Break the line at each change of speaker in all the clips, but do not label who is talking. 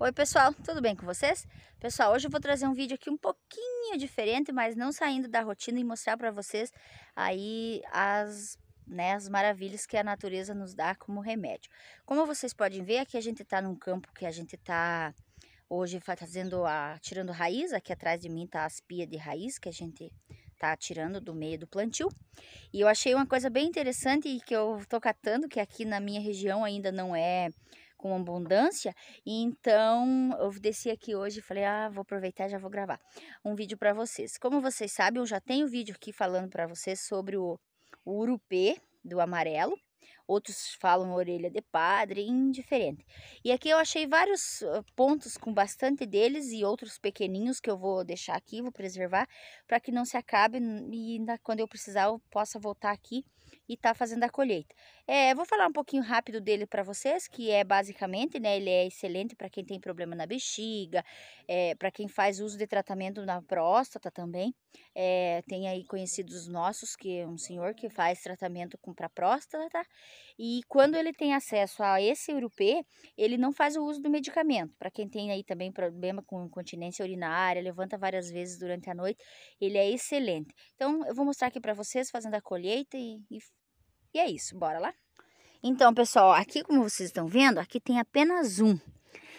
Oi pessoal, tudo bem com vocês? Pessoal, hoje eu vou trazer um vídeo aqui um pouquinho diferente, mas não saindo da rotina e mostrar para vocês aí as, né, as maravilhas que a natureza nos dá como remédio. Como vocês podem ver, aqui a gente está num campo que a gente está hoje fazendo a tirando raiz, aqui atrás de mim tá as pia de raiz que a gente tá tirando do meio do plantio. E eu achei uma coisa bem interessante e que eu tô catando, que aqui na minha região ainda não é com abundância. E então eu desci aqui hoje e falei: "Ah, vou aproveitar, já vou gravar um vídeo para vocês". Como vocês sabem, eu já tenho vídeo aqui falando para vocês sobre o, o urupê do amarelo. Outros falam orelha de padre, indiferente. E aqui eu achei vários ah, pontos com bastante deles e outros pequeninhos que eu vou deixar aqui, vou preservar, para que não se acabe e ainda quando eu precisar eu possa voltar aqui e tá fazendo a colheita. É, vou falar um pouquinho rápido dele para vocês, que é basicamente, né, ele é excelente para quem tem problema na bexiga, é, para quem faz uso de tratamento na próstata também. É, tem aí conhecidos nossos que é um senhor que faz tratamento com para próstata, tá? E quando ele tem acesso a esse urupê, ele não faz o uso do medicamento. Para quem tem aí também problema com incontinência urinária, levanta várias vezes durante a noite, ele é excelente. Então, eu vou mostrar aqui para vocês fazendo a colheita e, e e é isso, bora lá? Então, pessoal, aqui como vocês estão vendo, aqui tem apenas um.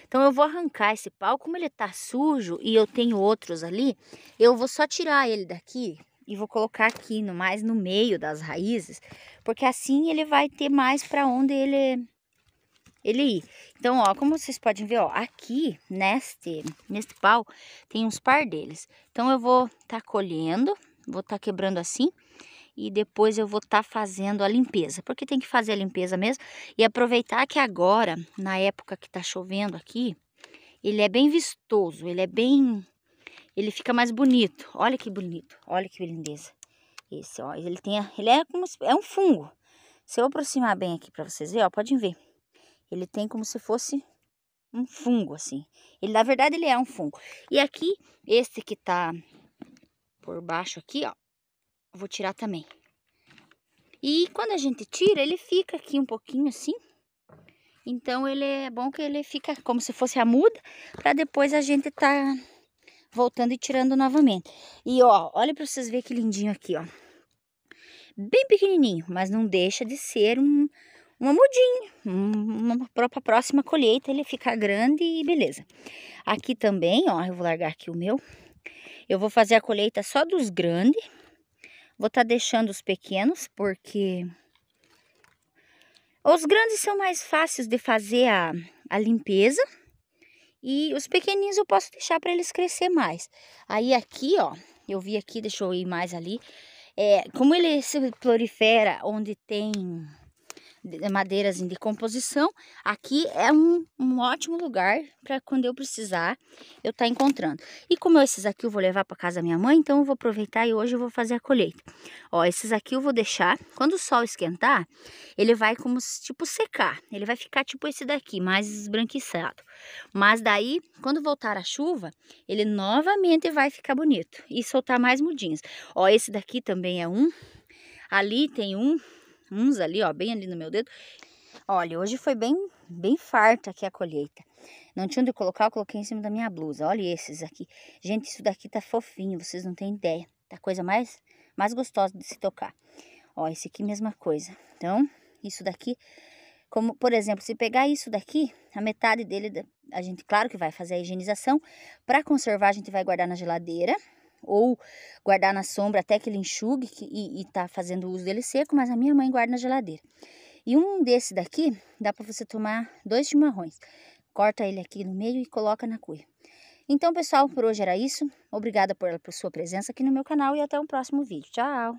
Então, eu vou arrancar esse pau, como ele tá sujo e eu tenho outros ali, eu vou só tirar ele daqui e vou colocar aqui, no mais no meio das raízes, porque assim ele vai ter mais para onde ele ele ir. Então, ó, como vocês podem ver, ó, aqui neste neste pau tem uns par deles. Então eu vou tá colhendo, vou tá quebrando assim e depois eu vou estar tá fazendo a limpeza, porque tem que fazer a limpeza mesmo. E aproveitar que agora, na época que tá chovendo aqui, ele é bem vistoso, ele é bem... Ele fica mais bonito. Olha que bonito, olha que lindeza. Esse, ó, ele tem... A, ele é como... É um fungo. Se eu aproximar bem aqui para vocês verem, ó, podem ver. Ele tem como se fosse um fungo, assim. Ele, na verdade, ele é um fungo. E aqui, esse que tá por baixo aqui, ó, Vou tirar também. E quando a gente tira, ele fica aqui um pouquinho assim. Então ele é bom que ele fica como se fosse a muda, para depois a gente tá voltando e tirando novamente. E ó, olha para vocês verem que lindinho aqui, ó. Bem pequenininho, mas não deixa de ser um, uma mudinha, uma própria próxima colheita ele fica grande e beleza. Aqui também, ó, eu vou largar aqui o meu. Eu vou fazer a colheita só dos grandes Vou estar tá deixando os pequenos, porque... Os grandes são mais fáceis de fazer a, a limpeza. E os pequeninos eu posso deixar para eles crescer mais. Aí aqui, ó, eu vi aqui, deixa eu ir mais ali. É, como ele se prolifera onde tem madeiras em decomposição. Aqui é um, um ótimo lugar para quando eu precisar, eu estar tá encontrando. E como esses aqui eu vou levar para casa da minha mãe, então eu vou aproveitar e hoje eu vou fazer a colheita. Ó, esses aqui eu vou deixar, quando o sol esquentar, ele vai como tipo secar. Ele vai ficar tipo esse daqui, mais esbranquiçado. Mas daí, quando voltar a chuva, ele novamente vai ficar bonito e soltar mais mudinhas. Ó, esse daqui também é um. Ali tem um, uns ali, ó, bem ali no meu dedo. Olha, hoje foi bem, bem farta aqui a colheita. Não tinha onde colocar, eu coloquei em cima da minha blusa. Olha esses aqui. Gente, isso daqui tá fofinho, vocês não têm ideia. Tá coisa mais, mais gostosa de se tocar. Ó, esse aqui mesma coisa. Então, isso daqui, como por exemplo, se pegar isso daqui, a metade dele, a gente, claro que vai fazer a higienização. Para conservar, a gente vai guardar na geladeira, ou guardar na sombra até que ele enxugue que, e, e tá fazendo uso dele seco, mas a minha mãe guarda na geladeira. E um desse daqui dá para você tomar dois chimarrões. Corta ele aqui no meio e coloca na cuia. Então, pessoal, por hoje era isso. Obrigada por, por sua presença aqui no meu canal e até o um próximo vídeo. Tchau!